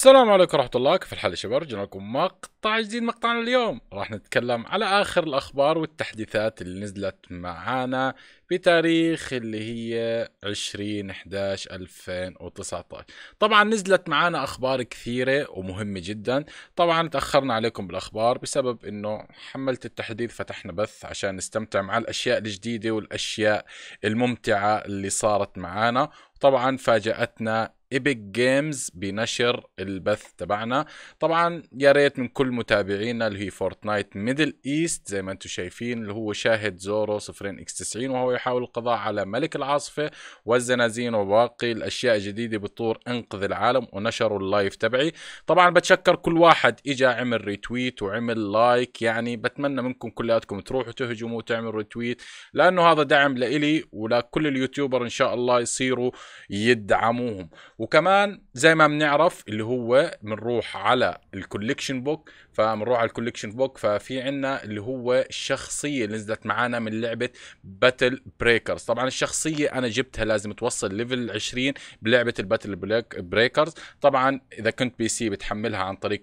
السلام عليكم ورحمة الله كيف الحال يا شباب رجعنا لكم مقطع جديد مقطعنا اليوم راح نتكلم على آخر الأخبار والتحديثات اللي نزلت معانا بتاريخ اللي هي 20 11 2019 طبعا نزلت معانا أخبار كثيرة ومهمة جدا طبعا تأخرنا عليكم بالأخبار بسبب أنه حملت التحديث فتحنا بث عشان نستمتع مع الأشياء الجديدة والأشياء الممتعة اللي صارت معانا طبعا فاجأتنا ايبك جيمز بنشر البث تبعنا طبعا يا ريت من كل متابعينا اللي هي فورتنايت ميدل ايست زي ما انتم شايفين اللي هو شاهد زورو صفرين اكس 90 وهو يحاول القضاء على ملك العاصفه والزنازين وباقي الاشياء الجديده بطور انقذ العالم ونشروا اللايف تبعي طبعا بتشكر كل واحد اجى عمل ريتويت وعمل لايك يعني بتمنى منكم كلياتكم تروحوا تهجموا وتعملوا ريتويت لانه هذا دعم لإلي ولكل اليوتيوبر ان شاء الله يصيروا يدعموهم وكمان زي ما بنعرف اللي هو بنروح على الكوليكشن بوك فبنروح على الكوليكشن بوك ففي عنا اللي هو الشخصيه اللي نزلت معانا من لعبه باتل بريكرز طبعا الشخصيه انا جبتها لازم توصل ليفل 20 بلعبه الباتل بريكرز طبعا اذا كنت بي سي بتحملها عن طريق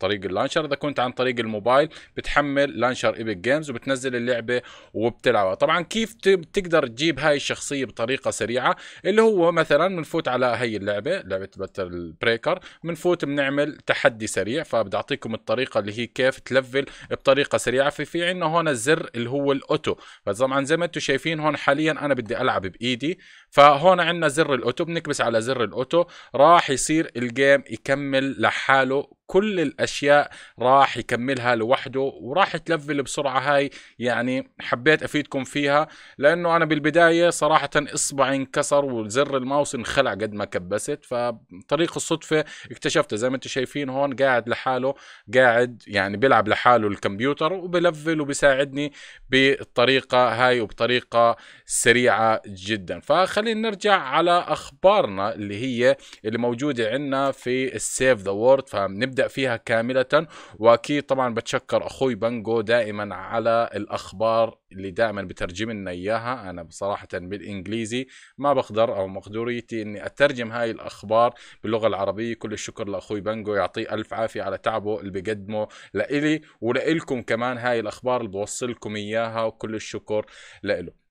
طريق اللانشر اذا كنت عن طريق الموبايل بتحمل لانشر ايبك جيمز وبتنزل اللعبه وبتلعبها طبعا كيف تقدر تجيب هاي الشخصيه بطريقه سريعه اللي هو مثلا بنفوت على هي اللعبه اللعبه لعبه باتل بريكر بنفوت بنعمل تحدي سريع فبدي اعطيكم الطريقه اللي هي كيف تلفل بطريقه سريعه في في عندنا هون الزر اللي هو الاوتو فطبعا زي ما انتم شايفين هون حاليا انا بدي العب بايدي فهون عندنا زر الاوتو بنكبس على زر الاوتو راح يصير الجيم يكمل لحاله كل الاشياء راح يكملها لوحده وراح تلفل بسرعه هاي يعني حبيت افيدكم فيها لانه انا بالبدايه صراحه اصبعي انكسر وزر الماوس انخلع قد ما كبست فطريق الصدفه اكتشفته زي ما انتم شايفين هون قاعد لحاله قاعد يعني بيلعب لحاله الكمبيوتر وبلفل وبيساعدني بالطريقه هاي وبطريقه سريعه جدا فخلينا نرجع على اخبارنا اللي هي اللي موجوده عندنا في السيف ذا وورد فبنبدا نبدا فيها كامله واكيد طبعا بتشكر اخوي بانجو دائما على الاخبار اللي دائما بترجم لنا اياها انا بصراحه بالانجليزي ما بقدر او مقدوريتي اني اترجم هاي الاخبار باللغه العربيه كل الشكر لاخوي بانجو يعطيه الف عافيه على تعبه اللي بقدمه لإلي ولإلكم كمان هاي الاخبار اللي بوصلكم اياها وكل الشكر لإله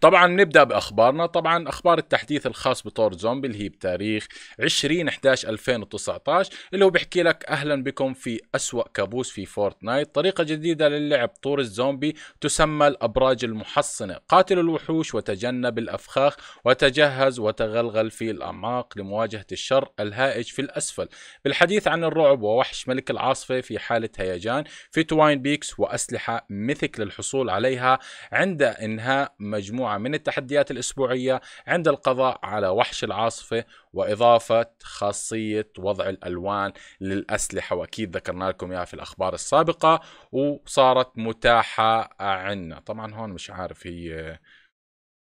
طبعا نبدا باخبارنا طبعا اخبار التحديث الخاص بطور زومبي اللي هي بتاريخ 20 11 2019 اللي هو بيحكي لك اهلا بكم في اسوا كابوس في فورتنايت طريقه جديده للعب طور الزومبي تسمى الابراج المحصنه قاتل الوحوش وتجنب الافخاخ وتجهز وتغلغل في الاعماق لمواجهه الشر الهائج في الاسفل بالحديث عن الرعب ووحش ملك العاصفه في حاله هيجان في توين بيكس واسلحه ميثك للحصول عليها عند انهاء مجموعه مجموعة من التحديات الأسبوعية عند القضاء على وحش العاصفة وإضافة خاصية وضع الألوان للأسلحة وأكيد ذكرنا لكم إياها في الأخبار السابقة وصارت متاحة عنا طبعا هون مش عارف هي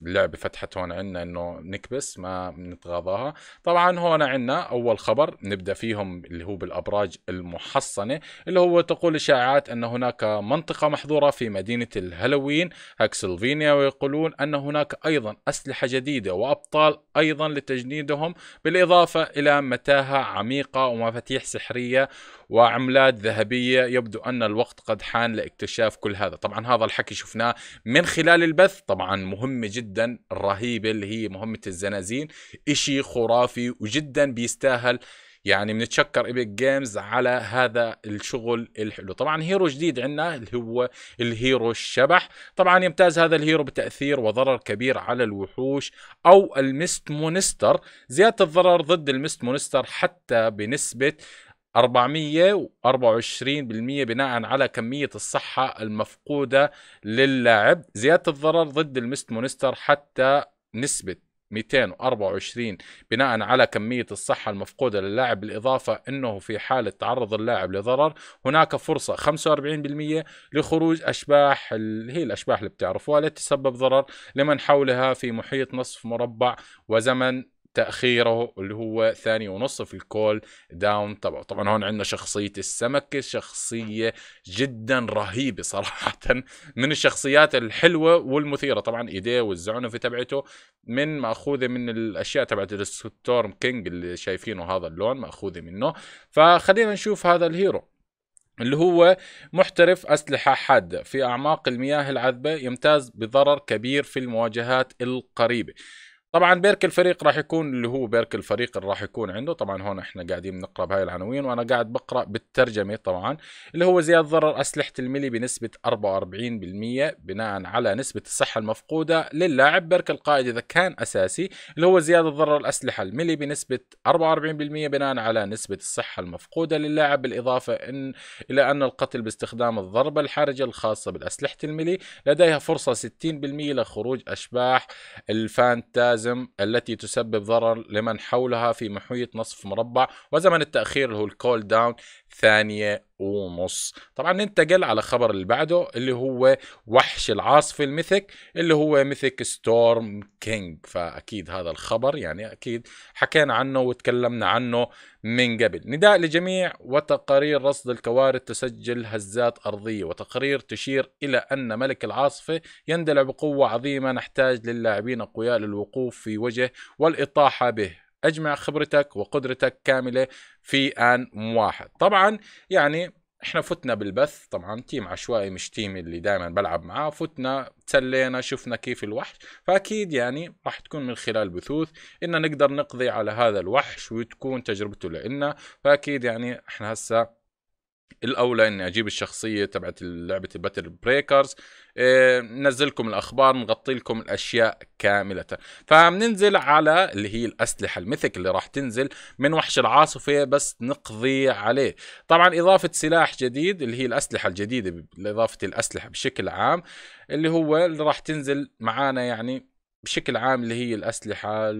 اللعبه فتحت هون عنا انه نكبس ما بنتغاضاها طبعا هون عنا اول خبر نبدا فيهم اللي هو بالابراج المحصنه اللي هو تقول اشاعات ان هناك منطقه محظوره في مدينه الهالوين هاكسلفينيا ويقولون ان هناك ايضا اسلحه جديده وابطال ايضا لتجنيدهم بالاضافه الى متاهه عميقه ومفاتيح سحريه وعملات ذهبية يبدو أن الوقت قد حان لاكتشاف كل هذا طبعا هذا الحكي شفناه من خلال البث طبعا مهمة جدا الرهيبة اللي هي مهمة الزنازين إشي خرافي وجدا بيستاهل يعني بنتشكر ايبك جيمز على هذا الشغل الحلو طبعا هيرو جديد عندنا اللي هو الهيرو الشبح طبعا يمتاز هذا الهيرو بتاثير وضرر كبير على الوحوش او المست مونستر زياده الضرر ضد المست مونستر حتى بنسبه 424% بناء على كمية الصحة المفقودة للاعب زيادة الضرر ضد المست مونستر حتى نسبة 224 بناء على كمية الصحة المفقودة للاعب بالإضافة أنه في حالة تعرض اللاعب لضرر هناك فرصة 45% لخروج أشباح اللي هي الأشباح اللي بتعرفوها لتسبب ضرر لمن حولها في محيط نصف مربع وزمن تاخيره اللي هو ثانية ونص في الكول داون تبعه طبعا هون عندنا شخصيه السمكه شخصيه جدا رهيبه صراحه من الشخصيات الحلوه والمثيره طبعا ايديه والزعنفه تبعته من ماخوذه من الاشياء تبعت الستورم كينج اللي شايفينه هذا اللون ماخوذه منه فخلينا نشوف هذا الهيرو اللي هو محترف أسلحة حادة في أعماق المياه العذبة يمتاز بضرر كبير في المواجهات القريبة طبعا بيرك الفريق راح يكون اللي هو بيرك الفريق اللي راح يكون عنده طبعا هون احنا قاعدين بنقرا بهاي العناوين وانا قاعد بقرا بالترجمه طبعا اللي هو زياده ضرر اسلحه الملي بنسبه 44% بناء على نسبه الصحه المفقوده للاعب بيرك القائد اذا كان اساسي اللي هو زياده ضرر الاسلحه الملي بنسبه 44% بناء على نسبه الصحه المفقوده للاعب بالاضافه ان الى ان القتل باستخدام الضربه الحرجه الخاصه بالاسلحه الملي لديها فرصه 60% لخروج اشباح الفانتازي الجزم التي تسبب ضرر لمن حولها في محيط نصف مربع وزمن التأخير اللي هو الكول داون ثانية ونص طبعا ننتقل على خبر اللي بعده اللي هو وحش العاصفة الميثك اللي هو ميثك ستورم كينج فأكيد هذا الخبر يعني أكيد حكينا عنه وتكلمنا عنه من قبل نداء لجميع وتقارير رصد الكوارث تسجل هزات أرضية وتقارير تشير إلى أن ملك العاصفة يندلع بقوة عظيمة نحتاج للاعبين أقوياء للوقوف في وجهه والإطاحة به اجمع خبرتك وقدرتك كامله في ان واحد طبعا يعني احنا فتنا بالبث طبعا تيم عشوائي مش تيم اللي دائما بلعب معاه فتنا تسلينا شفنا كيف الوحش فاكيد يعني راح تكون من خلال بثوث ان نقدر نقضي على هذا الوحش وتكون تجربته لنا فاكيد يعني احنا هسه الاولى اني اجيب الشخصيه تبعت لعبه الباتل إيه، بريكرز ننزلكم الاخبار نغطي لكم الاشياء كامله فبننزل على اللي هي الاسلحه الميثك اللي راح تنزل من وحش العاصفه بس نقضي عليه طبعا اضافه سلاح جديد اللي هي الاسلحه الجديده لاضافه الاسلحه بشكل عام اللي هو اللي راح تنزل معانا يعني بشكل عام اللي هي الاسلحه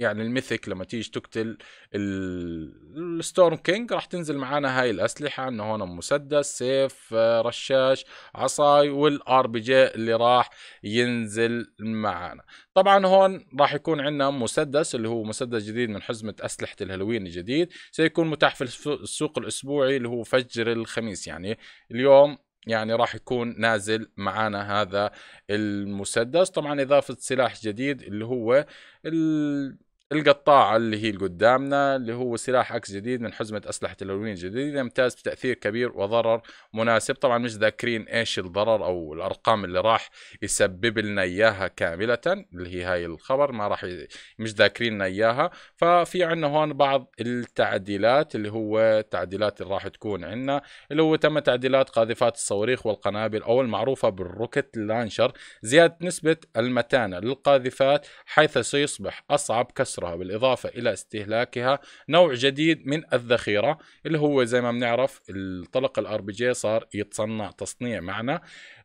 يعني الميثك لما تيجي تقتل الستورم كينج راح تنزل معانا هاي الاسلحه انه هون مسدس سيف آه، رشاش عصاي والار بي جي اللي راح ينزل معانا طبعا هون راح يكون عندنا مسدس اللي هو مسدس جديد من حزمه اسلحه الهالوين الجديد سيكون متاح في السوق الاسبوعي اللي هو فجر الخميس يعني اليوم يعني راح يكون نازل معانا هذا المسدس طبعا اضافه سلاح جديد اللي هو ال... القطاع اللي هي قدامنا اللي هو سلاح عكس جديد من حزمة أسلحة الهالوين الجديدة يمتاز بتأثير كبير وضرر مناسب طبعا مش ذاكرين إيش الضرر أو الأرقام اللي راح يسبب لنا إياها كاملة اللي هي هاي الخبر ما راح ي... مش ذاكرين لنا إياها ففي عندنا هون بعض التعديلات اللي هو التعديلات اللي راح تكون عندنا اللي هو تم تعديلات قاذفات الصواريخ والقنابل أو المعروفة بالروكت لانشر زيادة نسبة المتانة للقاذفات حيث سيصبح أصعب كسر مصرها بالإضافة إلى استهلاكها نوع جديد من الذخيرة اللي هو زي ما بنعرف الطلق الار بي جي صار يتصنع تصنيع معنا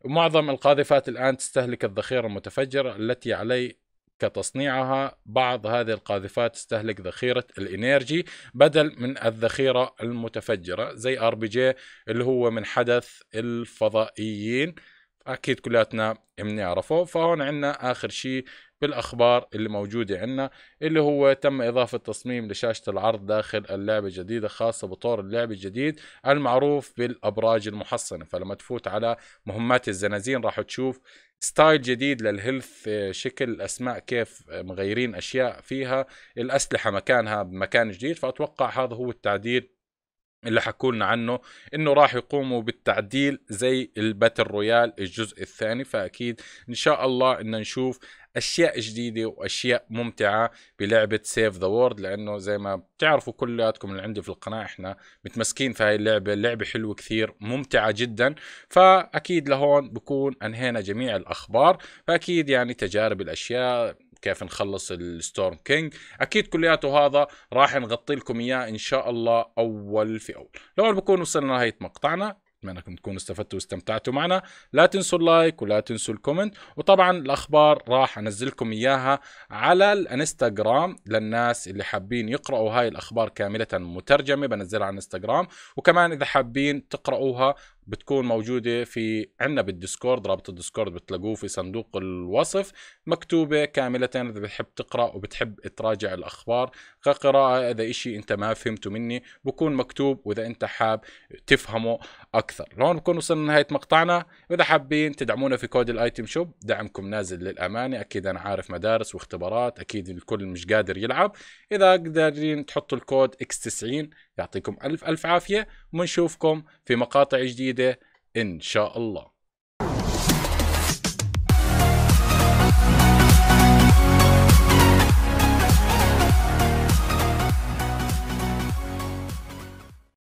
معظم القاذفات الآن تستهلك الذخيرة المتفجرة التي علي كتصنيعها بعض هذه القاذفات تستهلك ذخيرة الإنرجي بدل من الذخيرة المتفجرة زي ار بي جي اللي هو من حدث الفضائيين اكيد كلياتنا بنعرفه فهون عندنا اخر شيء بالاخبار اللي موجوده عندنا اللي هو تم اضافه تصميم لشاشه العرض داخل اللعبه الجديده خاصه بطور اللعبه الجديد المعروف بالابراج المحصنه فلما تفوت على مهمات الزنازين راح تشوف ستايل جديد للهيلث آه، شكل الاسماء كيف آه، مغيرين اشياء فيها الاسلحه مكانها بمكان جديد فاتوقع هذا هو التعديل اللي حكوا لنا عنه انه راح يقوموا بالتعديل زي الباتل رويال الجزء الثاني فاكيد ان شاء الله ان نشوف اشياء جديده واشياء ممتعه بلعبه سيف ذا وورد لانه زي ما بتعرفوا كلياتكم اللي عندي في القناه احنا متمسكين في هاي اللعبه اللعبه حلوه كثير ممتعه جدا فاكيد لهون بكون انهينا جميع الاخبار فاكيد يعني تجارب الاشياء كيف نخلص الستورم كينج اكيد كلياته هذا راح نغطي لكم اياه ان شاء الله اول في اول لو بكون وصلنا لنهايه مقطعنا انكم تكونوا استفدتوا واستمتعتوا معنا لا تنسوا اللايك ولا تنسوا الكومنت وطبعا الاخبار راح انزلكم اياها على الانستغرام للناس اللي حابين يقراوا هاي الاخبار كامله مترجمه بنزلها على الانستغرام وكمان اذا حابين تقراوها بتكون موجوده في عنا بالديسكورد رابط الديسكورد بتلاقوه في صندوق الوصف مكتوبه كامله اذا بتحب تقرا وبتحب تراجع الاخبار كقراءه اذا إشي انت ما فهمته مني بكون مكتوب واذا انت حاب تفهمه اكثر هون بكون وصلنا لنهايه مقطعنا واذا حابين تدعمونا في كود الايتم شوب دعمكم نازل للامانه اكيد انا عارف مدارس واختبارات اكيد الكل مش قادر يلعب اذا قادرين تحطوا الكود اكس 90 يعطيكم الف الف عافيه ونشوفكم في مقاطع جديدة إن شاء الله